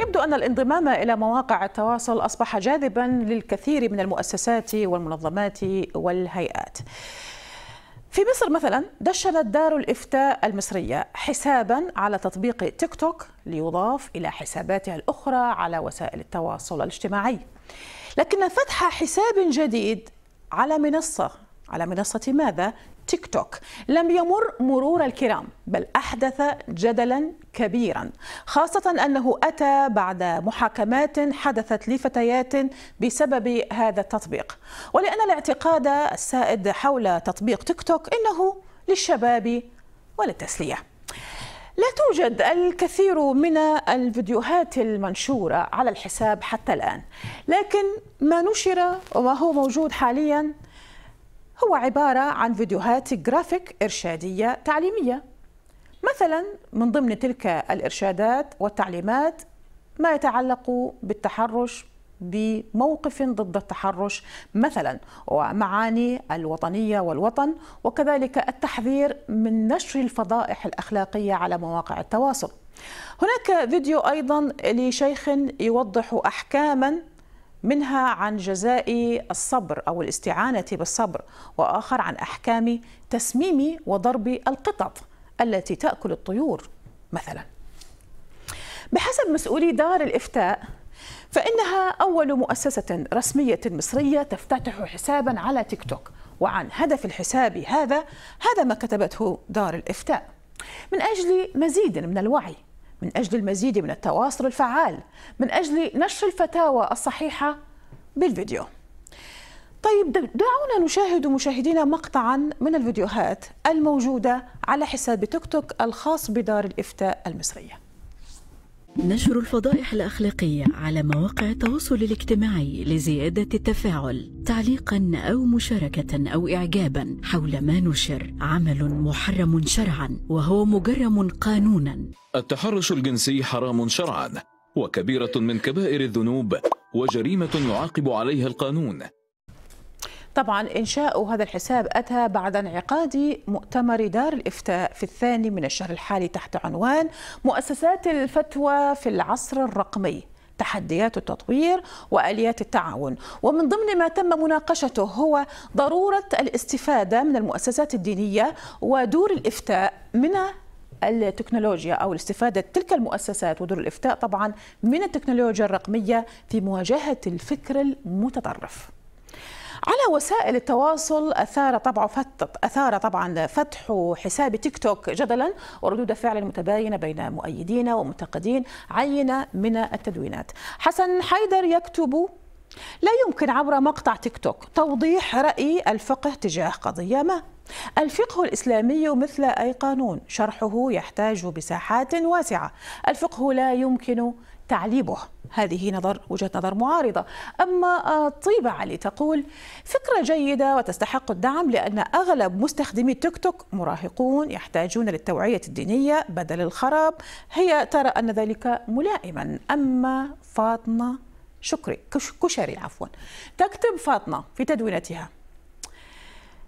يبدو أن الانضمام إلى مواقع التواصل أصبح جاذبا للكثير من المؤسسات والمنظمات والهيئات في مصر مثلا دشنت دار الافتاء المصريه حسابا على تطبيق تيك توك ليضاف الى حساباتها الاخرى على وسائل التواصل الاجتماعي لكن فتح حساب جديد على منصه على منصه ماذا تيك توك لم يمر مرور الكرام بل أحدث جدلا كبيرا خاصة أنه أتى بعد محاكمات حدثت لفتيات بسبب هذا التطبيق ولأن الاعتقاد السائد حول تطبيق تيك توك إنه للشباب وللتسلية لا توجد الكثير من الفيديوهات المنشورة على الحساب حتى الآن لكن ما نشر وما هو موجود حاليا هو عبارة عن فيديوهات جرافيك إرشادية تعليمية مثلا من ضمن تلك الإرشادات والتعليمات ما يتعلق بالتحرش بموقف ضد التحرش مثلا ومعاني الوطنيه والوطن وكذلك التحذير من نشر الفضائح الاخلاقيه على مواقع التواصل. هناك فيديو ايضا لشيخ يوضح احكاما منها عن جزاء الصبر أو الاستعانة بالصبر وآخر عن أحكام تسميم وضرب القطط التي تأكل الطيور مثلا بحسب مسؤولي دار الإفتاء فإنها أول مؤسسة رسمية مصرية تفتتح حسابا على تيك توك وعن هدف الحساب هذا هذا ما كتبته دار الإفتاء من أجل مزيد من الوعي من أجل المزيد من التواصل الفعال من أجل نشر الفتاوى الصحيحة بالفيديو طيب دعونا نشاهد مشاهدينا مقطعا من الفيديوهات الموجودة على حساب تيك توك الخاص بدار الإفتاء المصرية نشر الفضائح الأخلاقية على مواقع التواصل الاجتماعي لزيادة التفاعل تعليقا أو مشاركة أو إعجابا حول ما نشر عمل محرم شرعا وهو مجرم قانونا التحرش الجنسي حرام شرعا وكبيرة من كبائر الذنوب وجريمة يعاقب عليها القانون طبعا إنشاء هذا الحساب أتى بعد انعقاد مؤتمر دار الإفتاء في الثاني من الشهر الحالي تحت عنوان مؤسسات الفتوى في العصر الرقمي تحديات التطوير واليات التعاون ومن ضمن ما تم مناقشته هو ضروره الاستفاده من المؤسسات الدينيه ودور الافتاء من التكنولوجيا او الاستفاده تلك المؤسسات ودور الافتاء طبعا من التكنولوجيا الرقميه في مواجهه الفكر المتطرف على وسائل التواصل اثار طبعا اثار طبعا فتح حساب تيك توك جدلا وردود فعل متباينه بين مؤيدين ومنتقدين عينه من التدوينات حسن حيدر يكتب لا يمكن عبر مقطع تيك توك توضيح راي الفقه تجاه قضيه ما الفقه الإسلامي مثل أي قانون شرحه يحتاج بساحات واسعة الفقه لا يمكن تعليبه هذه نظر وجهة نظر معارضة أما طيبة علي تقول فكرة جيدة وتستحق الدعم لأن أغلب مستخدمي تيك توك مراهقون يحتاجون للتوعية الدينية بدل الخراب هي ترى أن ذلك ملائما أما فاطمة شكري كشري عفوا تكتب فاطمة في تدوينتها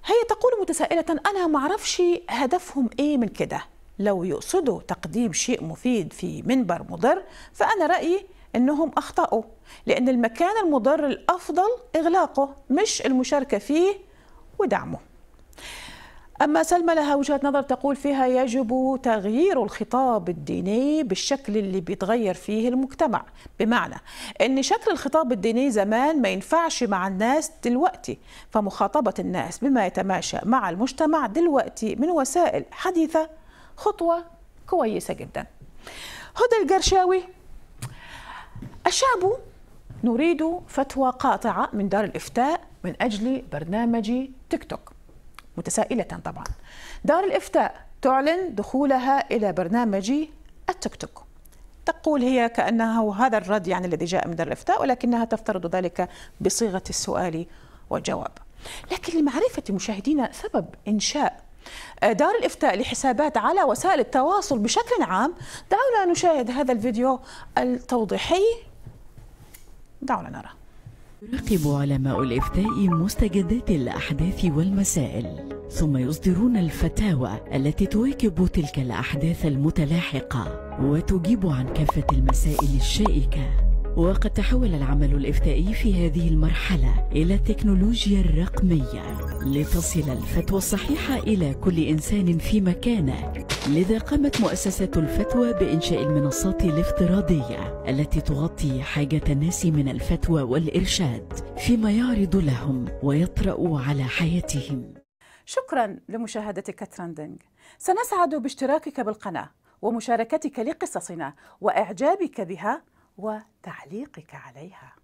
هي تقول متسائلة أنا معرفش هدفهم إيه من كده لو يقصدوا تقديم شيء مفيد في منبر مضر فأنا رأيي أنهم أخطأوا لأن المكان المضر الأفضل إغلاقه مش المشاركة فيه ودعمه أما سلمى لها وجهة نظر تقول فيها يجب تغيير الخطاب الديني بالشكل اللي بيتغير فيه المجتمع بمعنى أن شكل الخطاب الديني زمان ما ينفعش مع الناس دلوقتي فمخاطبة الناس بما يتماشى مع المجتمع دلوقتي من وسائل حديثة خطوة كويسة جدا هدى القرشاوي الشعب نريد فتوى قاطعة من دار الإفتاء من أجل برنامج تيك توك متسائلة طبعا دار الإفتاء تعلن دخولها إلى برنامج التيك توك تقول هي كأنه هذا الرد يعني الذي جاء من دار الإفتاء ولكنها تفترض ذلك بصيغة السؤال والجواب لكن لمعرفة مشاهدينا سبب إنشاء آه، دار الإفتاء لحسابات على وسائل التواصل بشكل عام دعونا نشاهد هذا الفيديو التوضيحي دعونا نرى يراقب علماء الإفتاء مستجدات الأحداث والمسائل ثم يصدرون الفتاوى التي تواكب تلك الأحداث المتلاحقة وتجيب عن كافة المسائل الشائكة وقد تحول العمل الإفتائي في هذه المرحلة إلى التكنولوجيا الرقمية لتصل الفتوى الصحيحة إلى كل إنسان في مكانه لذا قامت مؤسسة الفتوى بإنشاء المنصات الافتراضية التي تغطي حاجة الناس من الفتوى والإرشاد فيما يعرض لهم ويطرأ على حياتهم شكرا لمشاهدتك ترندنج سنسعد باشتراكك بالقناة ومشاركتك لقصصنا وإعجابك بها وتعليقك عليها